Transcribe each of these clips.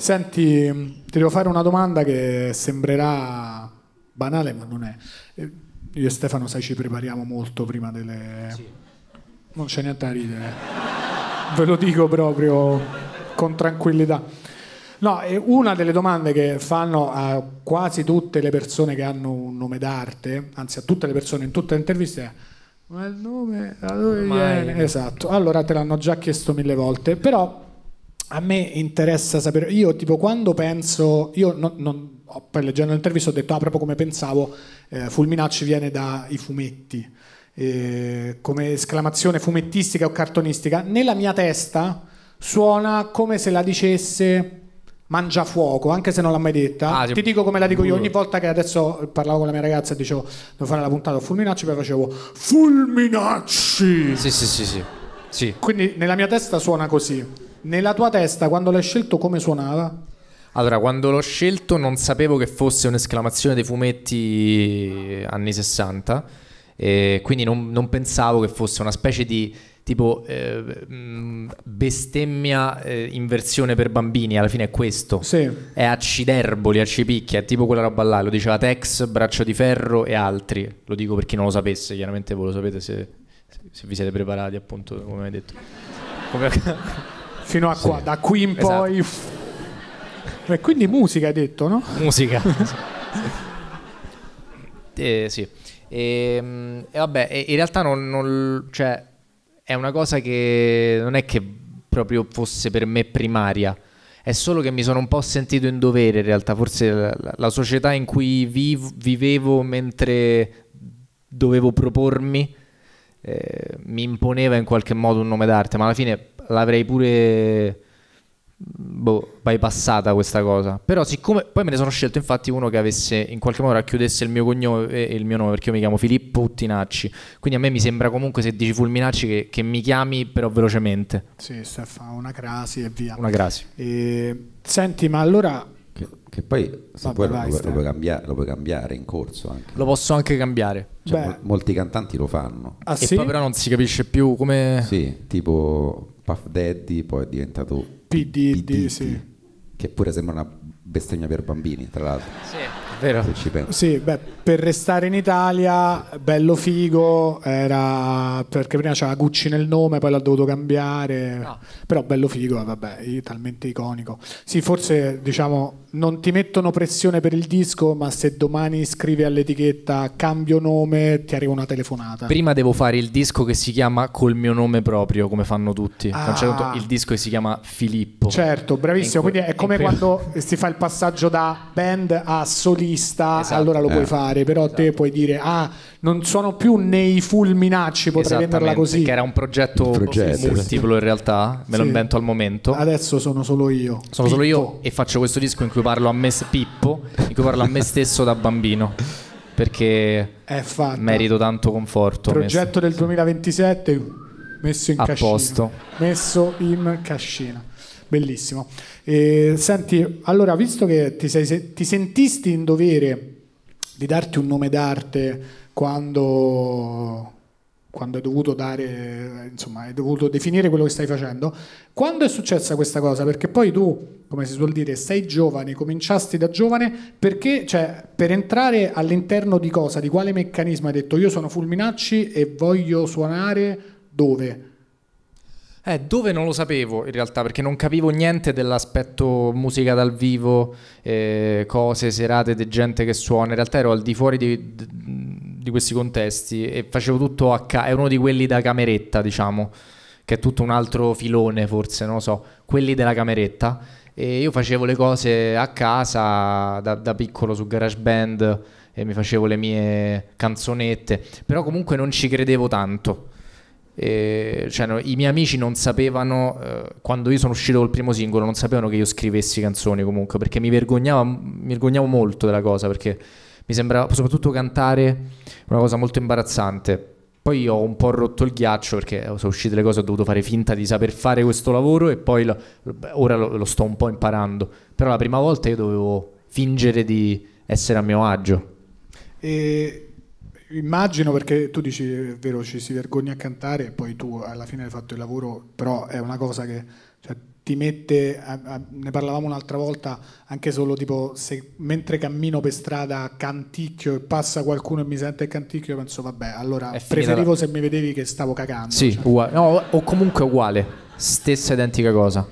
Senti, ti devo fare una domanda che sembrerà banale, ma non è. Eh, io e Stefano, sai, ci prepariamo molto prima delle... Sì. Non c'è niente da ridere. Ve lo dico proprio con tranquillità. No, è una delle domande che fanno a quasi tutte le persone che hanno un nome d'arte, anzi a tutte le persone in tutte le interviste è ma il nome da dove Ormai. viene? Esatto, allora te l'hanno già chiesto mille volte, però a me interessa sapere, io tipo quando penso, io non, non poi leggendo l'intervista ho detto ah, proprio come pensavo, eh, Fulminacci viene dai fumetti, eh, come esclamazione fumettistica o cartonistica, nella mia testa suona come se la dicesse mangiafuoco, anche se non l'ha mai detta. Ah, Ti dico come la dico io ogni volta che adesso parlavo con la mia ragazza e dicevo devo fare la puntata a Fulminacci, poi facevo Fulminacci! Sì, sì, sì, sì. sì. Quindi nella mia testa suona così. Nella tua testa, quando l'hai scelto, come suonava? Allora, quando l'ho scelto non sapevo che fosse un'esclamazione dei fumetti anni 60, e quindi non, non, pensavo che fosse una specie di tipo eh, bestemmia eh, in versione per bambini, alla fine è questo. Sì. È acciderboli, accipicchia, è tipo quella roba là, lo diceva Tex, Braccio di Ferro e altri. Lo dico per chi non lo sapesse, chiaramente voi lo sapete se, se vi siete preparati appunto, come hai detto. Come... Fino a qua, sì. da qui in esatto. poi. E quindi musica hai detto, no? Musica. eh, sì. E, ehm, e, vabbè, in realtà non, non, cioè, è una cosa che non è che proprio fosse per me primaria, è solo che mi sono un po' sentito in dovere in realtà, forse la, la, la società in cui viv, vivevo mentre dovevo propormi eh, mi imponeva in qualche modo un nome d'arte, ma alla fine l'avrei pure boh, bypassata questa cosa. Però siccome poi me ne sono scelto infatti uno che avesse in qualche modo racchiudesse il mio cognome e eh, il mio nome, perché io mi chiamo Filippo Uttinacci. Quindi a me mi sembra comunque se dici Fulminacci che, che mi chiami però velocemente. Sì, Stefano, una crasi e via. Una crasi. E... Senti, ma allora... Che, che poi Vabbè, puoi, vai, lo, lo, puoi cambiare, lo, puoi cambiare, in corso anche. Lo posso anche cambiare. Cioè, molti cantanti lo fanno. Ah, e sì? poi però non si capisce più come... Sì, tipo Puff Daddy, poi è diventato PDD, sì. che pure sembra una bestemmia per bambini, tra l'altro. Sì. Vero. Sì, beh, per restare in Italia, bello figo, era perché prima c'era Gucci nel nome, poi l'ha dovuto cambiare, no. però bello figo, vabbè, talmente iconico. Sì, forse diciamo non ti mettono pressione per il disco, ma se domani scrivi all'etichetta cambio nome, ti arriva una telefonata. Prima devo fare il disco che si chiama col mio nome proprio, come fanno tutti. Certo ah. Certo il disco che si chiama Filippo. Certo, bravissimo. Quindi è come quando si fa il passaggio da band a solista, esatto. allora lo eh. puoi fare, però esatto. te puoi dire "Ah, non sono più nei fulminacci, potrei venderla così. Che era un progetto, progetto multiplo in realtà, me sì. lo invento al momento. Adesso sono solo io. Sono Pippo. solo io e faccio questo disco in cui parlo a me Pippo, in cui parlo a me stesso da bambino. Perché merito tanto conforto. Progetto messo. del 2027 messo in a cascina. Posto. Messo in cascina. Bellissimo. Eh, senti, allora, visto che ti, sei, ti sentisti in dovere di darti un nome d'arte quando, quando hai dovuto dare, insomma, hai dovuto definire quello che stai facendo. Quando è successa questa cosa? Perché poi tu, come si suol dire, sei giovane, cominciasti da giovane, perché, cioè, per entrare all'interno di cosa, di quale meccanismo hai detto io sono Fulminacci e voglio suonare dove? Eh, dove non lo sapevo in realtà, perché non capivo niente dell'aspetto musica dal vivo, eh, cose, serate di gente che suona. In realtà ero al di fuori di, di questi contesti e facevo tutto a ca- è uno di quelli da cameretta, diciamo, che è tutto un altro filone forse, non lo so, quelli della cameretta e io facevo le cose a casa da, da piccolo su GarageBand e mi facevo le mie canzonette, però comunque non ci credevo tanto. E, cioè, no, i miei amici non sapevano eh, quando io sono uscito col primo singolo non sapevano che io scrivessi canzoni comunque perché mi vergognavo, mi vergognavo molto della cosa perché mi sembra soprattutto cantare una cosa molto imbarazzante. Poi ho un po' rotto il ghiaccio perché sono uscite le cose, ho dovuto fare finta di saper fare questo lavoro e poi lo, ora lo, lo, sto un po' imparando. Però la prima volta io dovevo fingere di essere a mio agio. E immagino perché tu dici, è vero, ci si vergogna a cantare e poi tu alla fine hai fatto il lavoro, però è una cosa che... Cioè, ti mette, a, a, ne parlavamo un'altra volta, anche solo tipo se mentre cammino per strada canticchio e passa qualcuno e mi sente il canticchio, penso vabbè, allora È preferivo la... se mi vedevi che stavo cagando. Sì, cioè. uguale. No, o comunque uguale, stessa identica cosa.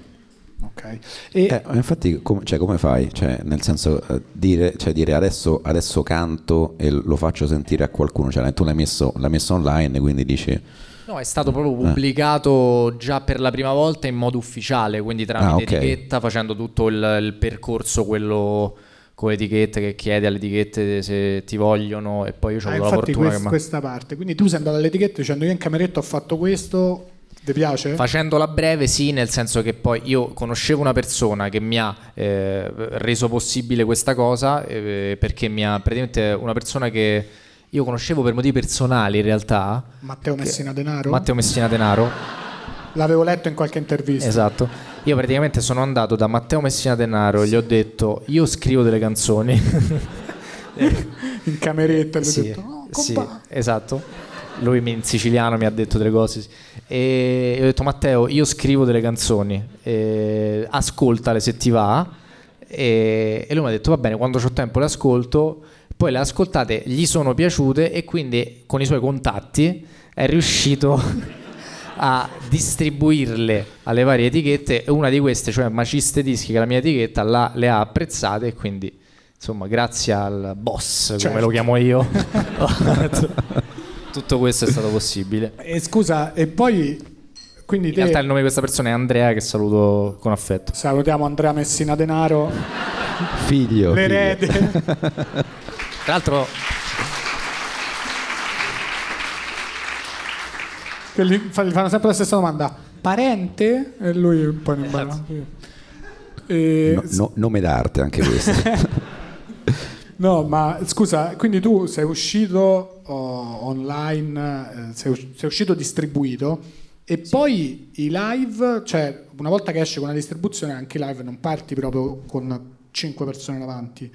Ok. E... Eh, infatti, com- cioè, come fai? Cioè, nel senso, eh, dire, cioè, dire adesso, adesso, canto e lo faccio sentire a qualcuno, cioè, tu l'hai messo, l'hai messo online, quindi dici No, è stato proprio eh. pubblicato eh. già per la prima volta in modo ufficiale, quindi tramite ah, okay. etichetta, facendo tutto il, il percorso quello con etichette che chiedi alle etichette se ti vogliono e poi io ho ah, avuto la fortuna quest, che questa parte quindi tu sei andato alle etichette dicendo io in cameretta ho fatto questo ti piace? Facendola breve, sì, nel senso che poi io conoscevo una persona che mi ha eh, reso possibile questa cosa eh, perché mi ha praticamente una persona che io conoscevo per motivi personali in realtà. Matteo Messina Denaro? Matteo Messina Denaro. L'avevo letto in qualche intervista. Esatto. Io praticamente sono andato da Matteo Messina Denaro e gli ho detto io scrivo delle canzoni. in cameretta gli sì, ho detto oh, sì, esatto. Lui in siciliano mi ha detto delle cose. E ho detto Matteo io scrivo delle canzoni, e ascoltale se ti va. E lui mi ha detto va bene, quando ho tempo le ascolto poi le ha ascoltate, gli sono piaciute e quindi con i suoi contatti è riuscito a distribuirle alle varie etichette e una di queste, cioè Maciste Dischi, che è la mia etichetta, la, le ha apprezzate e quindi insomma grazie al boss, certo. come lo chiamo io, tutto questo è stato possibile. E scusa, e poi... Quindi In te... realtà il nome di questa persona è Andrea che saluto con affetto. Salutiamo Andrea Messina Denaro. Figlio. L'erede. Figlio. Tra l'altro... Gli fanno sempre la stessa domanda. Parente? E lui poi non esatto. parla. E... No, no, nome d'arte anche questo. no, ma scusa, quindi tu sei uscito oh, online, eh, sei, sei uscito distribuito. E sì. poi i live, cioè una volta che esce con la distribuzione anche i live non parti proprio con 5 persone davanti,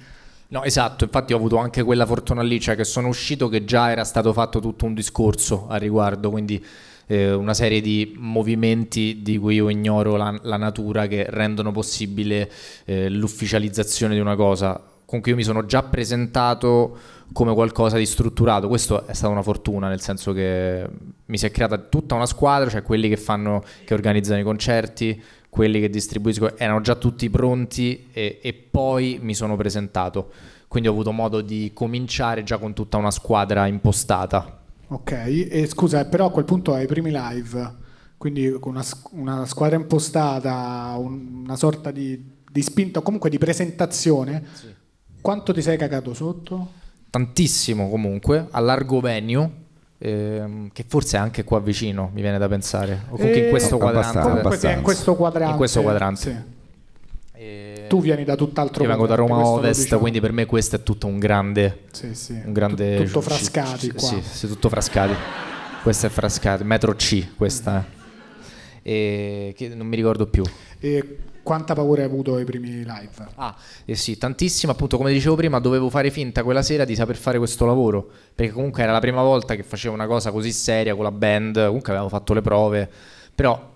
No, esatto, infatti ho avuto anche quella fortuna lì, cioè che sono uscito che già era stato fatto tutto un discorso al riguardo, quindi eh, una serie di movimenti di cui io ignoro la, la natura che rendono possibile eh, l'ufficializzazione di una cosa Comunque io mi sono già presentato come qualcosa di strutturato. Questo è stata una fortuna, nel senso che mi si è creata tutta una squadra, cioè quelli che, fanno, che organizzano i concerti, quelli che distribuisco erano già tutti pronti e, e poi mi sono presentato. Quindi ho avuto modo di cominciare già con tutta una squadra impostata. Ok, e scusa, eh, però a quel punto ai primi live, quindi con una, una, squadra impostata, un, una sorta di, di spinta o comunque di presentazione, sì. quanto ti sei cagato sotto? Tantissimo comunque, a largo venue, ehm, che forse è anche qua vicino, mi viene da pensare, o comunque e... in eh, questo quadrante. Comunque in questo quadrante. In questo quadrante. Sì. Eh, tu vieni da tutt'altro Io vengo da Roma Ovest, diciamo. quindi per me questo è tutto un grande... Sì, sì. Un grande tutto frascati c- Sì, tutto frascati. questo è frascati, metro C questa è e che non mi ricordo più. E quanta paura hai avuto ai primi live? Ah, eh sì, tantissima, appunto come dicevo prima, dovevo fare finta quella sera di saper fare questo lavoro, perché comunque era la prima volta che facevo una cosa così seria con la band, comunque avevamo fatto le prove, però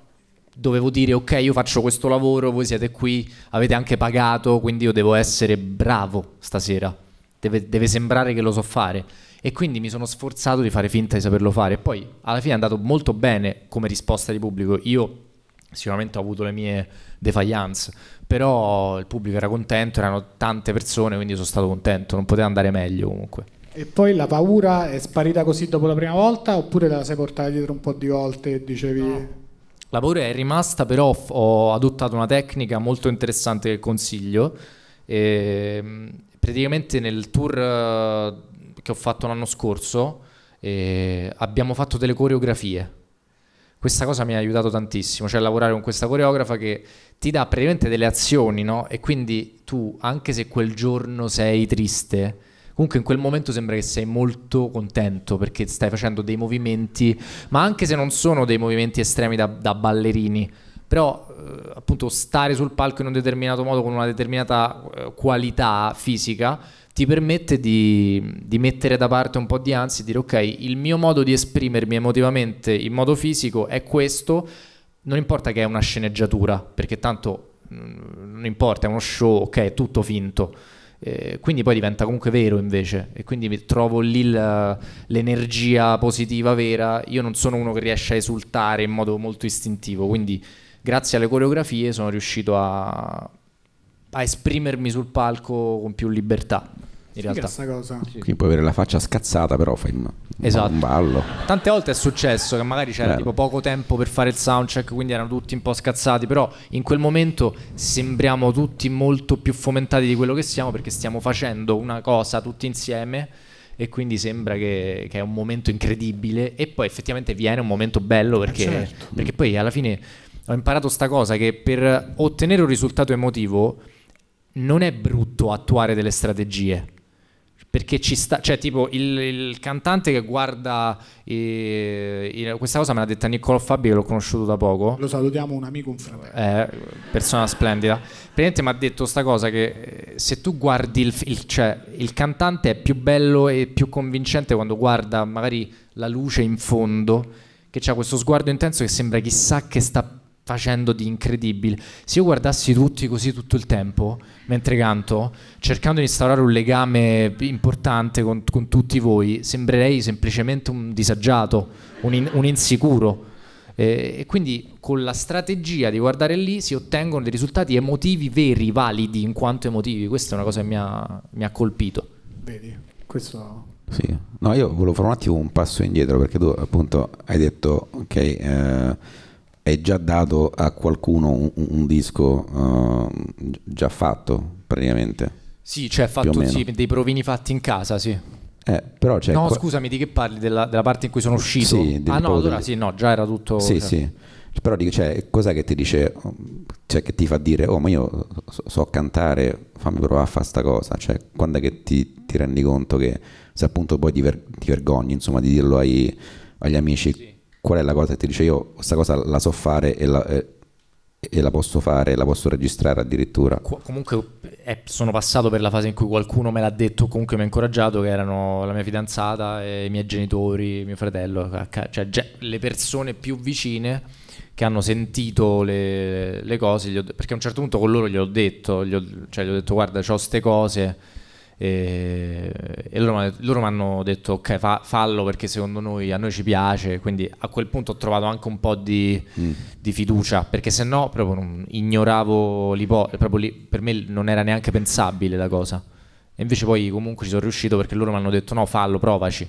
dovevo dire ok io faccio questo lavoro, voi siete qui, avete anche pagato, quindi io devo essere bravo stasera, deve, deve sembrare che lo so fare e quindi mi sono sforzato di fare finta di saperlo fare e poi alla fine è andato molto bene come risposta di pubblico. Io sicuramente ho avuto le mie defiance, però il pubblico era contento, erano tante persone, quindi sono stato contento, non poteva andare meglio comunque. E poi la paura è sparita così dopo la prima volta oppure te la sei portata dietro un po' di volte e dicevi... No. La paura è rimasta, però ho adottato una tecnica molto interessante che consiglio. E ehm, praticamente nel tour che ho fatto l'anno scorso, eh, abbiamo fatto delle coreografie. Questa cosa mi ha aiutato tantissimo, cioè lavorare con questa coreografa che ti dà praticamente delle azioni, no? E quindi tu, anche se quel giorno sei triste, comunque in quel momento sembra che sei molto contento perché stai facendo dei movimenti, ma anche se non sono dei movimenti estremi da, da ballerini, però eh, appunto stare sul palco in un determinato modo con una determinata eh, qualità fisica ti permette di, di, mettere da parte un po' di ansia e dire ok, il mio modo di esprimermi emotivamente in modo fisico è questo, non importa che è una sceneggiatura, perché tanto mm, non importa, è uno show, ok, è tutto finto. Eh, quindi poi diventa comunque vero invece e quindi trovo lì la, l'energia positiva vera. Io non sono uno che riesce a esultare in modo molto istintivo, quindi grazie alle coreografie sono riuscito a a esprimermi sul palco con più libertà. In realtà, sì, cosa. Sì. qui puoi avere la faccia scazzata, però fai un, esatto. un ballo. Tante volte è successo che magari c'era tipo poco tempo per fare il soundcheck, quindi erano tutti un po' scazzati. Però in quel momento sembriamo tutti molto più fomentati di quello che siamo perché stiamo facendo una cosa tutti insieme e quindi sembra che, che, è un momento incredibile e poi effettivamente viene un momento bello perché, eh, certo. perché poi alla fine ho imparato questa cosa che per ottenere un risultato emotivo non è brutto attuare delle strategie. Perché ci sta, cioè, tipo il, il cantante che guarda eh, il, questa cosa me l'ha detta Niccolò Fabi, che l'ho conosciuto da poco. Lo salutiamo, un amico, un fratello. Eh, persona splendida. Praticamente mi ha detto questa cosa: che eh, se tu guardi il, il, cioè, il cantante è più bello e più convincente quando guarda magari la luce in fondo, che ha questo sguardo intenso che sembra chissà che sta facendo di incredibile. Se io guardassi tutti così tutto il tempo, mentre canto, cercando di instaurare un legame importante con, con tutti voi, sembrerei semplicemente un disagiato, un, in, un insicuro. Eh, e quindi con la strategia di guardare lì si ottengono dei risultati emotivi veri, validi in quanto emotivi. Questa è una cosa che mi ha, mi ha colpito. Vedi, questo sì, no, io volevo fare un attimo un passo indietro perché tu appunto hai detto ok, eh, è già dato a qualcuno un, un disco uh, già fatto praticamente. Sì, cioè fatto sì, dei provini fatti in casa, sì. Eh, però c'è no, qua... scusami, di che parli? Della, della, parte in cui sono uscito? Sì, ah no, allora del... sì, no, già era tutto... Sì, cioè... sì. Però dico, cioè, cos'è che ti dice, cioè che ti fa dire, oh ma io so, so cantare, fammi provare a fare sta cosa, cioè quando è che ti, ti rendi conto che se appunto poi ti, ver- ti vergogni, insomma, di dirlo ai, agli amici sì qual è la cosa che ti dice io questa cosa la so fare e la, eh, e la posso fare, la posso registrare addirittura. Qu- comunque eh, sono passato per la fase in cui qualcuno me l'ha detto, comunque mi ha incoraggiato, che erano la mia fidanzata, i miei genitori, mio fratello, cioè le persone più vicine che hanno sentito le, le cose, ho, perché a un certo punto con loro gli ho detto, gli ho, cioè, gli ho detto guarda ho queste cose e, e loro, mi hanno detto ok fa, fallo perché secondo noi a noi ci piace quindi a quel punto ho trovato anche un po' di, mm. di fiducia perché se no proprio non, ignoravo l'ipotesi proprio lì, per me non era neanche pensabile la cosa e invece poi comunque ci sono riuscito perché loro mi hanno detto no fallo provaci